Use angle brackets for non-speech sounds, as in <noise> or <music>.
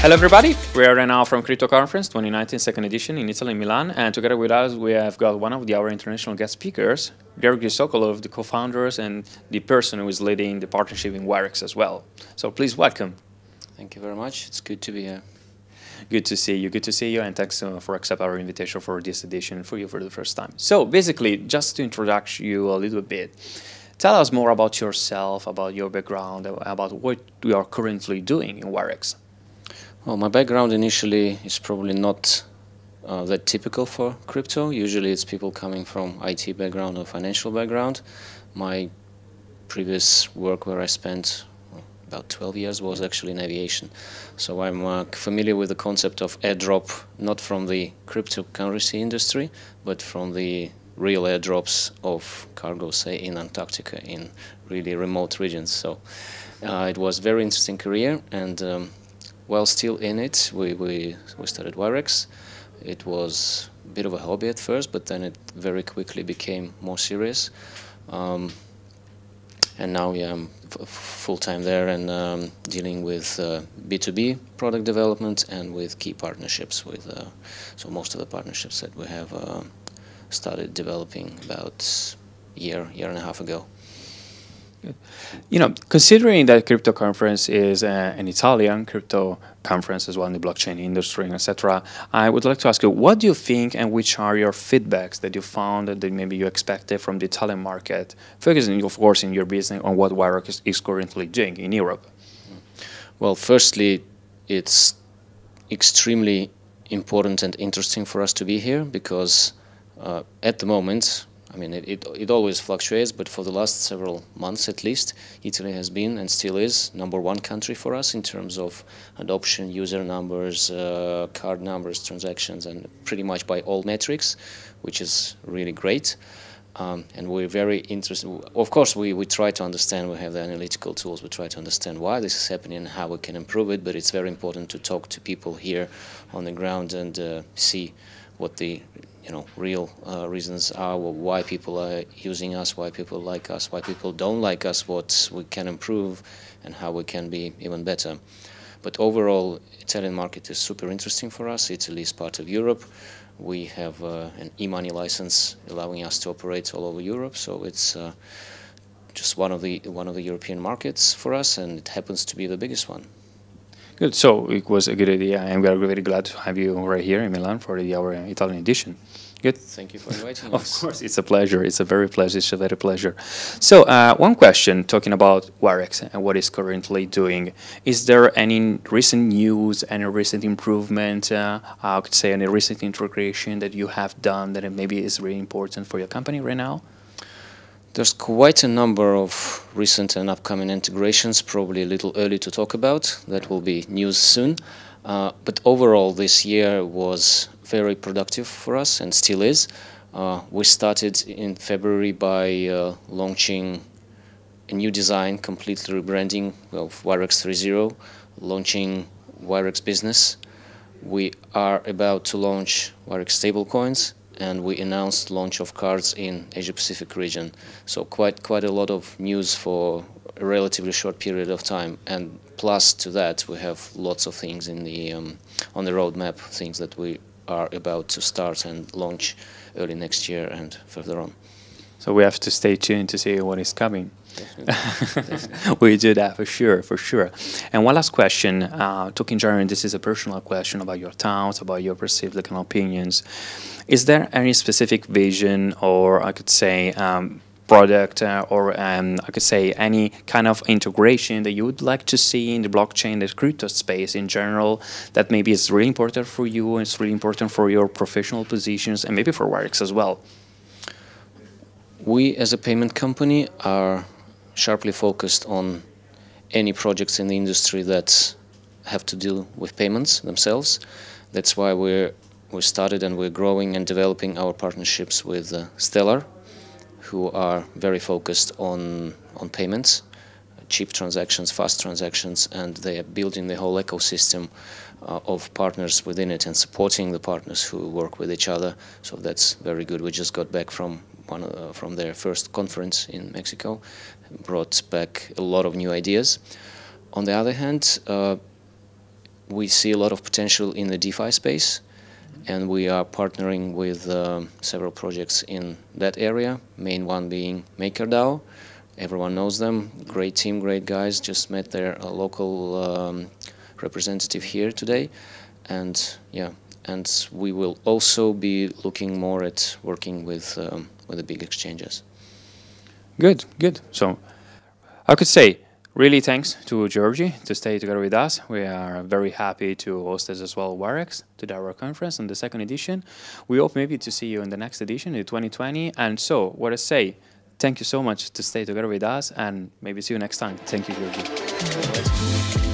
Hello everybody, we are right now from Crypto Conference 2019 second edition in Italy, Milan, and together with us we have got one of the, our international guest speakers, Georgi Sokolov, the co-founders and the person who is leading the partnership in Wirex as well. So please welcome. Thank you very much, it's good to be here. Good to see you, good to see you, and thanks uh, for accepting our invitation for this edition for you for the first time. So basically, just to introduce you a little bit, Tell us more about yourself, about your background, about what you are currently doing in Wirex. Well, my background initially is probably not uh, that typical for crypto. Usually it's people coming from IT background or financial background. My previous work where I spent about 12 years was actually in aviation. So I'm uh, familiar with the concept of airdrop, not from the cryptocurrency industry, but from the real airdrops of cargo, say in Antarctica, in really remote regions. So uh, it was very interesting career and um, while still in it, we, we, we started Wirex. It was a bit of a hobby at first, but then it very quickly became more serious. Um, and now yeah, I'm full-time there and um, dealing with uh, B2B product development and with key partnerships. With uh, So most of the partnerships that we have uh, started developing about a year, year and a half ago. You know, considering that crypto conference is uh, an Italian crypto conference as well in the blockchain industry, etc., I would like to ask you, what do you think and which are your feedbacks that you found that maybe you expected from the Italian market, focusing, of course, in your business on what Wirework is, is currently doing in Europe? Well, firstly, it's extremely important and interesting for us to be here because uh, at the moment I mean, it, it, it, always fluctuates, but for the last several months at least, Italy has been and still is number one country for us in terms of adoption, user numbers, uh, card numbers, transactions, and pretty much by all metrics, which is really great. Um, and we're very interested. Of course, we, we try to understand, we have the analytical tools, we try to understand why this is happening and how we can improve it, but it's very important to talk to people here on the ground and uh, see what the you know, real uh, reasons are why people are using us, why people like us, why people don't like us, what we can improve, and how we can be even better. But overall, Italian market is super interesting for us. Italy is part of Europe. We have uh, an e-money license allowing us to operate all over Europe, so it's uh, just one of the one of the European markets for us, and it happens to be the biggest one. Good. So it was a good idea, and we are very glad to have you right here in Milan for the, our Italian edition. Good. Thank you for inviting <laughs> us. of course, it's a pleasure. It's a very pleasure. It's a very pleasure. So, uh, one question talking about Warex and what it's currently doing. Is there any recent news, any recent improvement, uh, I could say, any recent integration that you have done that maybe is really important for your company right now? There's quite a number of recent and upcoming integrations, probably a little early to talk about. That will be news soon. Uh, but overall, this year was very productive for us and still is. Uh, we started in February by uh, launching a new design, completely rebranding of Wirex 3.0, launching Wirex Business. We are about to launch Wirex stablecoins and we announced launch of cards in Asia Pacific region. So quite quite a lot of news for a relatively short period of time. And plus to that, we have lots of things in the um, on the roadmap, things that we are about to start and launch early next year and further on. So we have to stay tuned to see what is coming. <laughs> we do that for sure, for sure. And one last question, uh, talking generally, this is a personal question about your thoughts, about your perceived like, opinions. Is there any specific vision, or I could say, um, product, uh, or um, I could say, any kind of integration that you would like to see in the blockchain, the crypto space in general, that maybe is really important for you, and it's really important for your professional positions, and maybe for works as well? We as a payment company are sharply focused on any projects in the industry that have to deal with payments themselves. That's why we're we started and we're growing and developing our partnerships with uh, Stellar, who are very focused on on payments, cheap transactions, fast transactions, and they are building the whole ecosystem uh, of partners within it and supporting the partners who work with each other. So that's very good. We just got back from one uh, from their first conference in Mexico, brought back a lot of new ideas. On the other hand, uh, we see a lot of potential in the DeFi space, and we are partnering with uh, several projects in that area. Main one being MakerDAO. Everyone knows them. Great team, great guys. Just met their uh, local um, representative here today, and yeah, and we will also be looking more at working with. Um, with the big exchanges. Good, good. So I could say really thanks to Georgi to stay together with us. We are very happy to host us as well Warex to our conference on the second edition. We hope maybe to see you in the next edition in 2020. And so what I say, thank you so much to stay together with us and maybe see you next time. Thank you, Georgi.